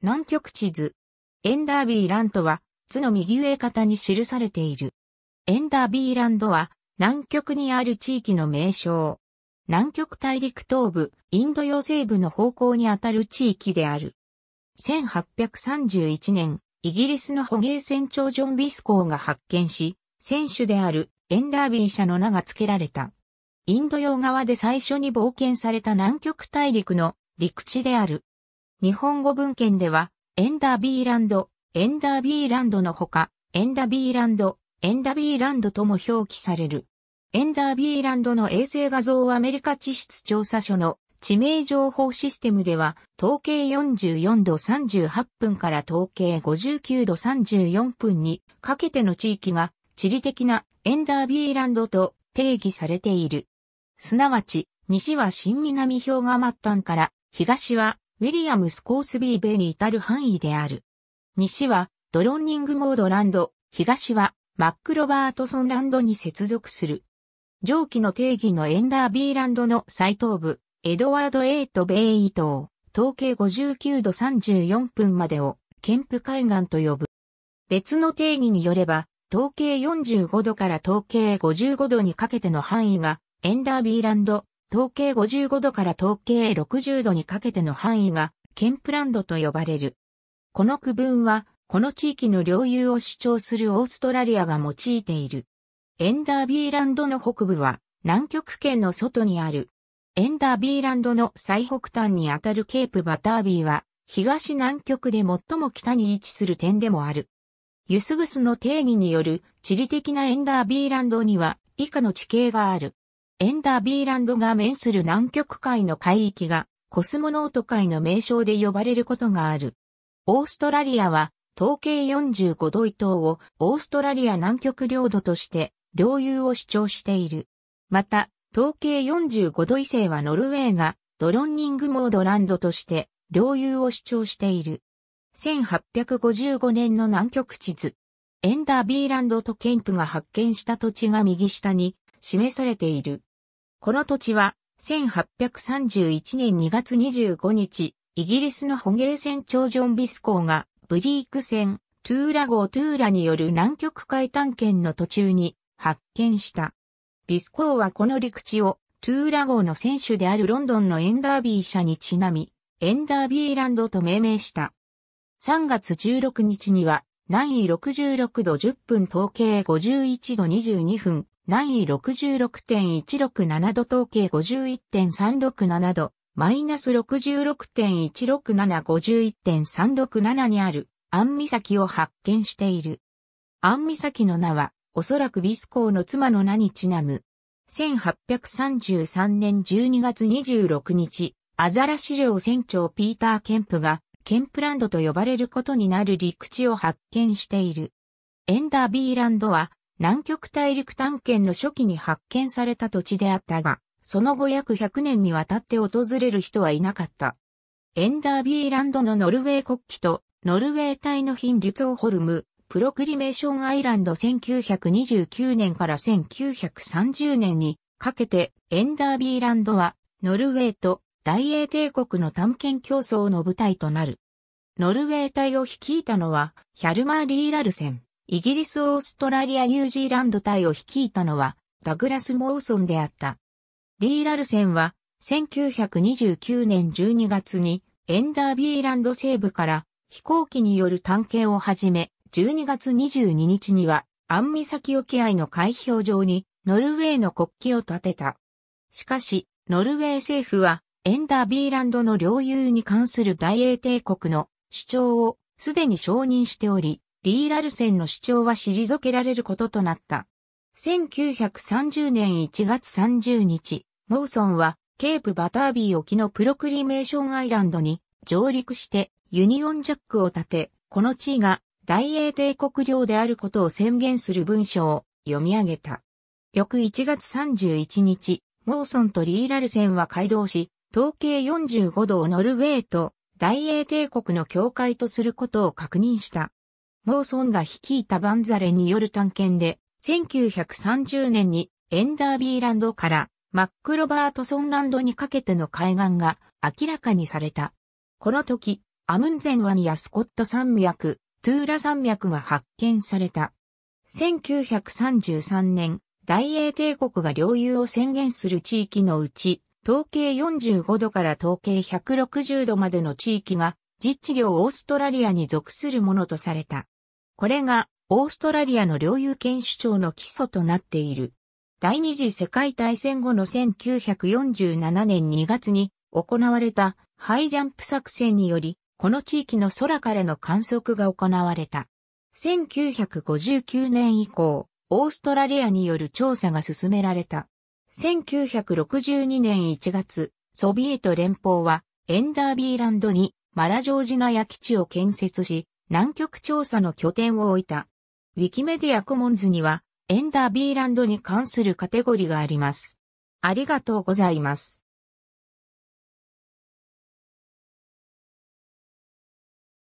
南極地図。エンダービーランドは、図の右上方に記されている。エンダービーランドは、南極にある地域の名称。南極大陸東部、インド洋西部の方向にあたる地域である。1831年、イギリスの捕鯨船長ジョン・ビスコーが発見し、選手であるエンダービー社の名が付けられた。インド洋側で最初に冒険された南極大陸の陸地である。日本語文献では、エンダービーランド、エンダービーランドのほか、エンダービーランド、エンダービーランドとも表記される。エンダービーランドの衛星画像アメリカ地質調査所の地名情報システムでは、統計44度38分から統計59度34分にかけての地域が地理的なエンダービーランドと定義されている。すなわち、西は新南氷河末端から、東はウィリアムス・コースビーベイに至る範囲である。西はドロンニングモードランド、東はマック・ロバートソンランドに接続する。上記の定義のエンダービーランドの最東部、エドワード・エイト・ベイイを、統計59度34分までを、ケンプ海岸と呼ぶ。別の定義によれば、統計45度から統計55度にかけての範囲が、エンダービーランド、統計55度から統計60度にかけての範囲が、ケンプランドと呼ばれる。この区分は、この地域の領有を主張するオーストラリアが用いている。エンダービーランドの北部は、南極圏の外にある。エンダービーランドの最北端にあたるケープバタービーは、東南極で最も北に位置する点でもある。ユスグスの定義による地理的なエンダービーランドには以下の地形がある。エンダービーランドが面する南極海の海域がコスモノート海の名称で呼ばれることがある。オーストラリアは統計45度以東をオーストラリア南極領土として領有を主張している。また、統計45度以西はノルウェーがドロンニングモードランドとして領有を主張している。1855年の南極地図。エンダービーランドとケンプが発見した土地が右下に示されている。この土地は、1831年2月25日、イギリスの捕鯨船長ジョン・ビスコーが、ブリーク船、トゥーラ号トゥーラによる南極海探検の途中に発見した。ビスコーはこの陸地を、トゥーラ号の選手であるロンドンのエンダービー社にちなみ、エンダービーランドと命名した。3月16日には、南緯66度10分統計51度22分、南位66.167度統計51.367度、マイナス66.16751.367にある、アンミサキを発見している。アンミサキの名は、おそらくビスコーの妻の名にちなむ。1833年12月26日、アザラシ領船長ピーター・ケンプが、ケンプランドと呼ばれることになる陸地を発見している。エンダービーランドは、南極大陸探検の初期に発見された土地であったが、その後約100年にわたって訪れる人はいなかった。エンダービーランドのノルウェー国旗と、ノルウェー隊のヒンリュツォーホルム、プロクリメーションアイランド1929年から1930年にかけて、エンダービーランドは、ノルウェーと大英帝国の探検競争の舞台となる。ノルウェー隊を率いたのは、ヒャルマー・リーラルセン。イギリス・オーストラリア・ニュージーランド隊を率いたのは、ダグラス・モーソンであった。リー・ラルセンは、1929年12月に、エンダービーランド西部から飛行機による探検を始め、12月22日には、アン先沖合の海氷上に、ノルウェーの国旗を立てた。しかし、ノルウェー政府は、エンダービーランドの領有に関する大英帝国の主張をすでに承認しており、リー・ラルセンの主張は退けられることとなった。1930年1月30日、モーソンはケープバタービー沖のプロクリメーションアイランドに上陸してユニオンジャックを立て、この地位が大英帝国領であることを宣言する文書を読み上げた。翌1月31日、モーソンとリーラルセンは会談し、統計45度をノルウェーと大英帝国の境界とすることを確認した。モーソンが率いたバンザレによる探検で、1930年にエンダービーランドからマック・ロバートソンランドにかけての海岸が明らかにされた。この時、アムンゼンワニやスコット山脈、トゥーラ山脈が発見された。1933年、大英帝国が領有を宣言する地域のうち、統計45度から統計160度までの地域が、実地領オーストラリアに属するものとされた。これがオーストラリアの領有権主張の基礎となっている。第二次世界大戦後の1947年2月に行われたハイジャンプ作戦により、この地域の空からの観測が行われた。1959年以降、オーストラリアによる調査が進められた。1962年1月、ソビエト連邦はエンダービーランドにマラジョージナヤ基地を建設し、南極調査の拠点を置いた。ウィキメディアコモンズには、エンダービーランドに関するカテゴリがあります。ありがとうございます。